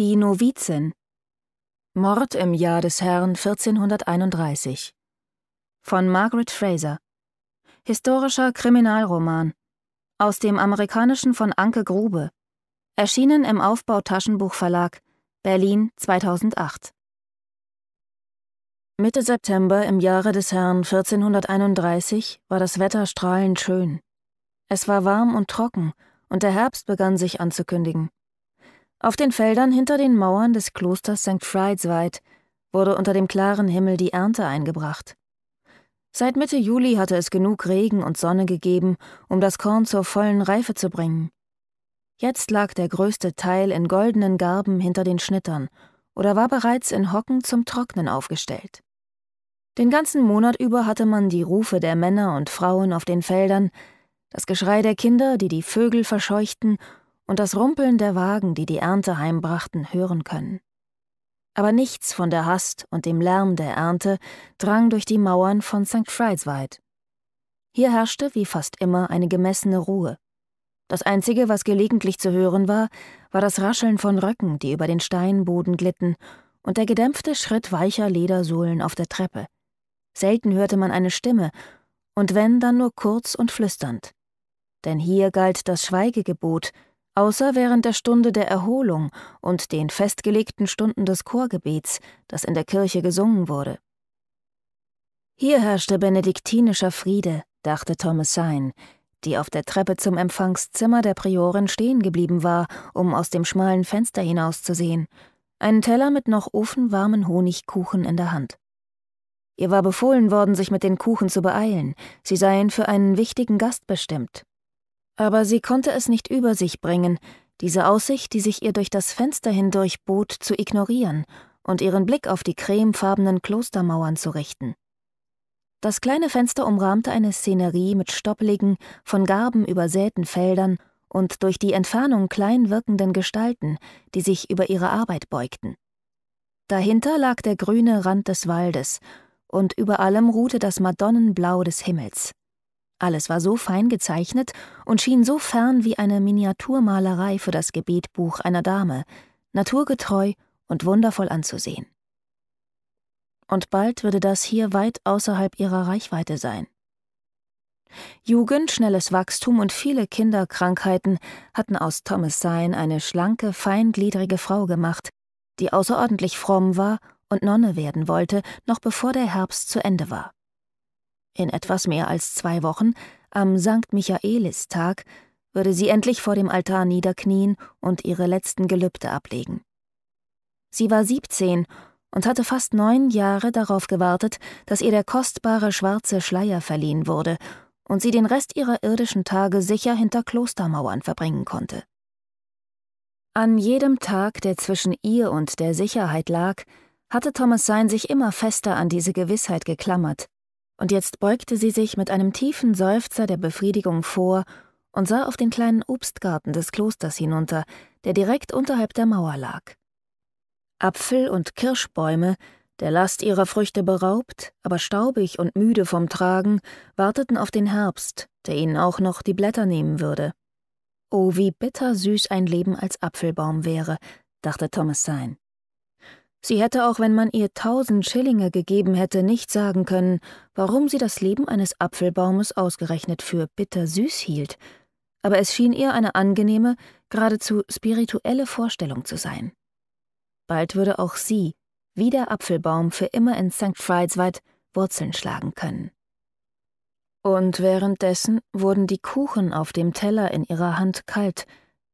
Die Novizin Mord im Jahr des Herrn 1431 von Margaret Fraser Historischer Kriminalroman aus dem Amerikanischen von Anke Grube erschienen im Aufbau Taschenbuch Verlag Berlin 2008 Mitte September im Jahre des Herrn 1431 war das Wetter strahlend schön. Es war warm und trocken und der Herbst begann sich anzukündigen. Auf den Feldern hinter den Mauern des Klosters St. Fridsweit wurde unter dem klaren Himmel die Ernte eingebracht. Seit Mitte Juli hatte es genug Regen und Sonne gegeben, um das Korn zur vollen Reife zu bringen. Jetzt lag der größte Teil in goldenen Garben hinter den Schnittern oder war bereits in Hocken zum Trocknen aufgestellt. Den ganzen Monat über hatte man die Rufe der Männer und Frauen auf den Feldern, das Geschrei der Kinder, die die Vögel verscheuchten, und das Rumpeln der Wagen, die die Ernte heimbrachten, hören können. Aber nichts von der Hast und dem Lärm der Ernte drang durch die Mauern von St. Fridesweit. Hier herrschte, wie fast immer, eine gemessene Ruhe. Das Einzige, was gelegentlich zu hören war, war das Rascheln von Röcken, die über den Steinboden glitten, und der gedämpfte Schritt weicher Ledersohlen auf der Treppe. Selten hörte man eine Stimme, und wenn, dann nur kurz und flüsternd. Denn hier galt das Schweigegebot, Außer während der Stunde der Erholung und den festgelegten Stunden des Chorgebets, das in der Kirche gesungen wurde. Hier herrschte benediktinischer Friede, dachte Thomas Sein, die auf der Treppe zum Empfangszimmer der Priorin stehen geblieben war, um aus dem schmalen Fenster hinauszusehen, einen Teller mit noch ofenwarmen Honigkuchen in der Hand. Ihr war befohlen worden, sich mit den Kuchen zu beeilen, sie seien für einen wichtigen Gast bestimmt aber sie konnte es nicht über sich bringen, diese Aussicht, die sich ihr durch das Fenster hindurch bot, zu ignorieren und ihren Blick auf die cremefarbenen Klostermauern zu richten. Das kleine Fenster umrahmte eine Szenerie mit stoppligen, von Garben übersäten Feldern und durch die Entfernung klein wirkenden Gestalten, die sich über ihre Arbeit beugten. Dahinter lag der grüne Rand des Waldes, und über allem ruhte das Madonnenblau des Himmels. Alles war so fein gezeichnet und schien so fern wie eine Miniaturmalerei für das Gebetbuch einer Dame, naturgetreu und wundervoll anzusehen. Und bald würde das hier weit außerhalb ihrer Reichweite sein. Jugend, schnelles Wachstum und viele Kinderkrankheiten hatten aus Thomas Sein eine schlanke, feingliedrige Frau gemacht, die außerordentlich fromm war und Nonne werden wollte, noch bevor der Herbst zu Ende war. In etwas mehr als zwei Wochen, am St. Michaelistag, würde sie endlich vor dem Altar niederknien und ihre letzten Gelübde ablegen. Sie war 17 und hatte fast neun Jahre darauf gewartet, dass ihr der kostbare schwarze Schleier verliehen wurde und sie den Rest ihrer irdischen Tage sicher hinter Klostermauern verbringen konnte. An jedem Tag, der zwischen ihr und der Sicherheit lag, hatte Thomas Sein sich immer fester an diese Gewissheit geklammert, und jetzt beugte sie sich mit einem tiefen Seufzer der Befriedigung vor und sah auf den kleinen Obstgarten des Klosters hinunter, der direkt unterhalb der Mauer lag. Apfel- und Kirschbäume, der Last ihrer Früchte beraubt, aber staubig und müde vom Tragen, warteten auf den Herbst, der ihnen auch noch die Blätter nehmen würde. Oh, wie bittersüß ein Leben als Apfelbaum wäre, dachte Thomas Sein. Sie hätte auch, wenn man ihr tausend Schillinge gegeben hätte, nicht sagen können, warum sie das Leben eines Apfelbaumes ausgerechnet für bittersüß hielt, aber es schien ihr eine angenehme, geradezu spirituelle Vorstellung zu sein. Bald würde auch sie, wie der Apfelbaum, für immer in St. Fridesweit Wurzeln schlagen können. Und währenddessen wurden die Kuchen auf dem Teller in ihrer Hand kalt,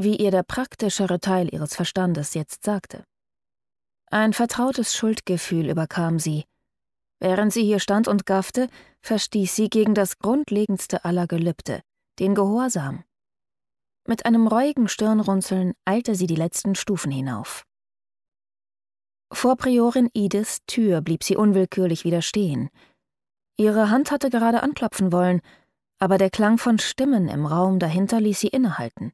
wie ihr der praktischere Teil ihres Verstandes jetzt sagte. Ein vertrautes Schuldgefühl überkam sie. Während sie hier stand und gaffte, verstieß sie gegen das grundlegendste aller Gelübde, den Gehorsam. Mit einem reuigen Stirnrunzeln eilte sie die letzten Stufen hinauf. Vor Priorin Ides Tür blieb sie unwillkürlich wieder stehen. Ihre Hand hatte gerade anklopfen wollen, aber der Klang von Stimmen im Raum dahinter ließ sie innehalten.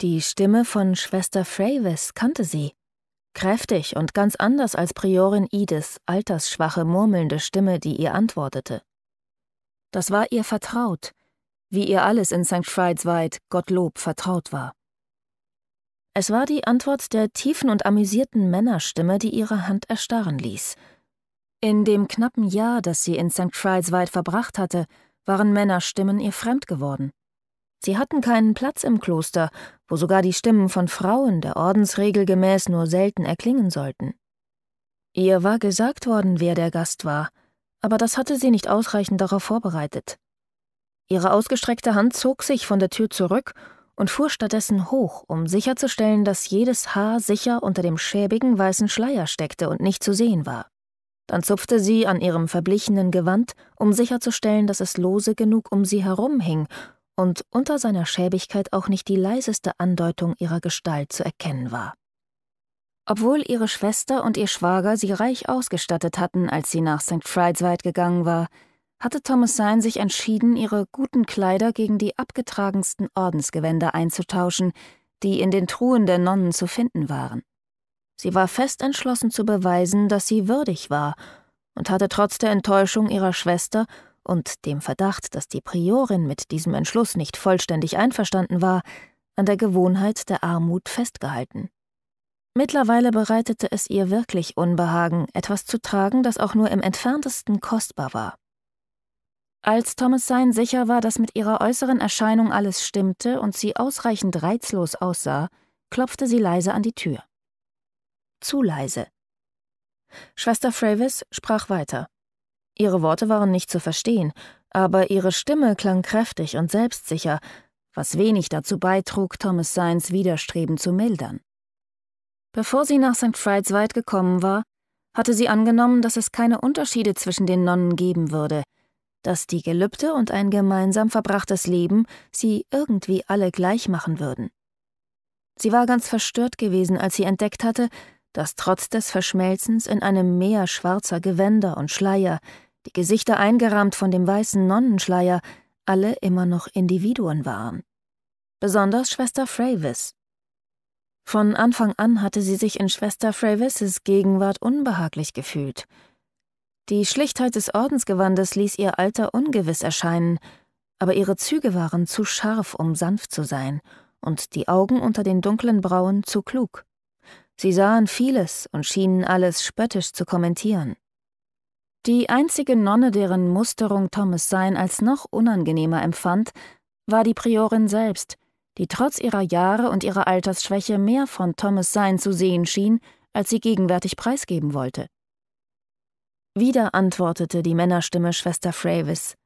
Die Stimme von Schwester Fravis kannte sie. Kräftig und ganz anders als Priorin Ides altersschwache, murmelnde Stimme, die ihr antwortete. Das war ihr vertraut, wie ihr alles in St. Frides weit, Gottlob, vertraut war. Es war die Antwort der tiefen und amüsierten Männerstimme, die ihre Hand erstarren ließ. In dem knappen Jahr, das sie in St. Frides weit verbracht hatte, waren Männerstimmen ihr fremd geworden. Sie hatten keinen Platz im Kloster, wo sogar die Stimmen von Frauen der Ordensregel gemäß nur selten erklingen sollten. Ihr war gesagt worden, wer der Gast war, aber das hatte sie nicht ausreichend darauf vorbereitet. Ihre ausgestreckte Hand zog sich von der Tür zurück und fuhr stattdessen hoch, um sicherzustellen, dass jedes Haar sicher unter dem schäbigen weißen Schleier steckte und nicht zu sehen war. Dann zupfte sie an ihrem verblichenen Gewand, um sicherzustellen, dass es lose genug um sie herum hing und unter seiner Schäbigkeit auch nicht die leiseste Andeutung ihrer Gestalt zu erkennen war. Obwohl ihre Schwester und ihr Schwager sie reich ausgestattet hatten, als sie nach St. Fridesweit gegangen war, hatte Thomas Syne sich entschieden, ihre guten Kleider gegen die abgetragensten Ordensgewänder einzutauschen, die in den Truhen der Nonnen zu finden waren. Sie war fest entschlossen zu beweisen, dass sie würdig war, und hatte trotz der Enttäuschung ihrer Schwester und dem Verdacht, dass die Priorin mit diesem Entschluss nicht vollständig einverstanden war, an der Gewohnheit der Armut festgehalten. Mittlerweile bereitete es ihr wirklich Unbehagen, etwas zu tragen, das auch nur im entferntesten kostbar war. Als Thomas Sein sicher war, dass mit ihrer äußeren Erscheinung alles stimmte und sie ausreichend reizlos aussah, klopfte sie leise an die Tür. Zu leise. Schwester Fravis sprach weiter. Ihre Worte waren nicht zu verstehen, aber ihre Stimme klang kräftig und selbstsicher, was wenig dazu beitrug, Thomas Seins Widerstreben zu mildern. Bevor sie nach St. Frides weit gekommen war, hatte sie angenommen, dass es keine Unterschiede zwischen den Nonnen geben würde, dass die Gelübde und ein gemeinsam verbrachtes Leben sie irgendwie alle gleich machen würden. Sie war ganz verstört gewesen, als sie entdeckt hatte, das trotz des Verschmelzens in einem Meer schwarzer Gewänder und Schleier, die Gesichter eingerahmt von dem weißen Nonnenschleier, alle immer noch Individuen waren. Besonders Schwester Fravis. Von Anfang an hatte sie sich in Schwester Fravises Gegenwart unbehaglich gefühlt. Die Schlichtheit des Ordensgewandes ließ ihr Alter ungewiss erscheinen, aber ihre Züge waren zu scharf, um sanft zu sein, und die Augen unter den dunklen Brauen zu klug. Sie sahen vieles und schienen alles spöttisch zu kommentieren. Die einzige Nonne, deren Musterung Thomas Sein als noch unangenehmer empfand, war die Priorin selbst, die trotz ihrer Jahre und ihrer Altersschwäche mehr von Thomas Sein zu sehen schien, als sie gegenwärtig preisgeben wollte. Wieder antwortete die Männerstimme Schwester Fravis.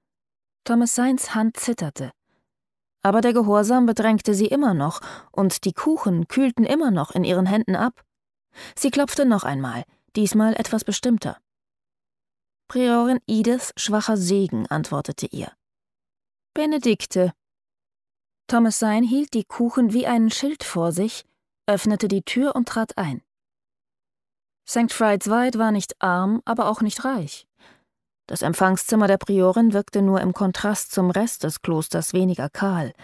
Thomas Seins Hand zitterte. Aber der Gehorsam bedrängte sie immer noch, und die Kuchen kühlten immer noch in ihren Händen ab. Sie klopfte noch einmal, diesmal etwas bestimmter. Priorin Ediths schwacher Segen antwortete ihr. Benedikte. Thomas Sein hielt die Kuchen wie einen Schild vor sich, öffnete die Tür und trat ein. St. Frides White war nicht arm, aber auch nicht reich. Das Empfangszimmer der Priorin wirkte nur im Kontrast zum Rest des Klosters weniger kahl –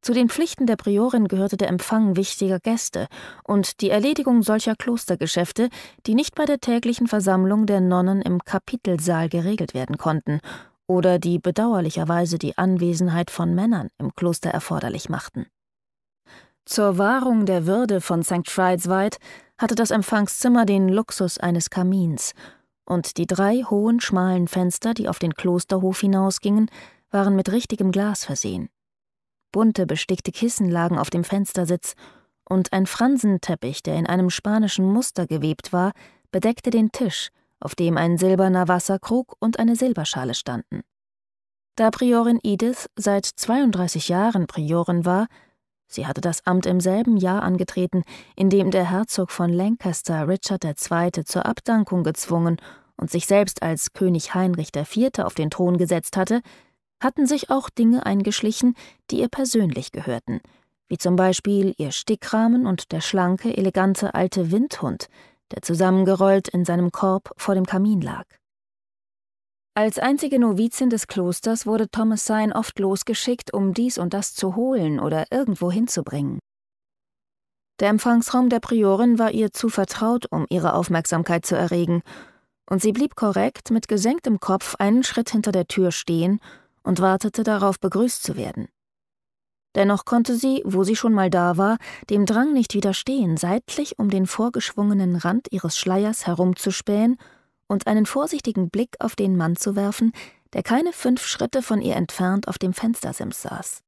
zu den Pflichten der Priorin gehörte der Empfang wichtiger Gäste und die Erledigung solcher Klostergeschäfte, die nicht bei der täglichen Versammlung der Nonnen im Kapitelsaal geregelt werden konnten oder die bedauerlicherweise die Anwesenheit von Männern im Kloster erforderlich machten. Zur Wahrung der Würde von St. Tridesweit hatte das Empfangszimmer den Luxus eines Kamins, und die drei hohen schmalen Fenster, die auf den Klosterhof hinausgingen, waren mit richtigem Glas versehen. Bunte bestickte Kissen lagen auf dem Fenstersitz, und ein Fransenteppich, der in einem spanischen Muster gewebt war, bedeckte den Tisch, auf dem ein silberner Wasserkrug und eine Silberschale standen. Da Priorin Edith seit 32 Jahren Priorin war, sie hatte das Amt im selben Jahr angetreten, in dem der Herzog von Lancaster Richard II. zur Abdankung gezwungen und sich selbst als König Heinrich IV. auf den Thron gesetzt hatte, hatten sich auch Dinge eingeschlichen, die ihr persönlich gehörten, wie zum Beispiel ihr Stickrahmen und der schlanke, elegante alte Windhund, der zusammengerollt in seinem Korb vor dem Kamin lag. Als einzige Novizin des Klosters wurde Thomas Sein oft losgeschickt, um dies und das zu holen oder irgendwo hinzubringen. Der Empfangsraum der Priorin war ihr zu vertraut, um ihre Aufmerksamkeit zu erregen, und sie blieb korrekt mit gesenktem Kopf einen Schritt hinter der Tür stehen und wartete darauf, begrüßt zu werden. Dennoch konnte sie, wo sie schon mal da war, dem Drang nicht widerstehen, seitlich um den vorgeschwungenen Rand ihres Schleiers herumzuspähen und einen vorsichtigen Blick auf den Mann zu werfen, der keine fünf Schritte von ihr entfernt auf dem Fenstersims saß.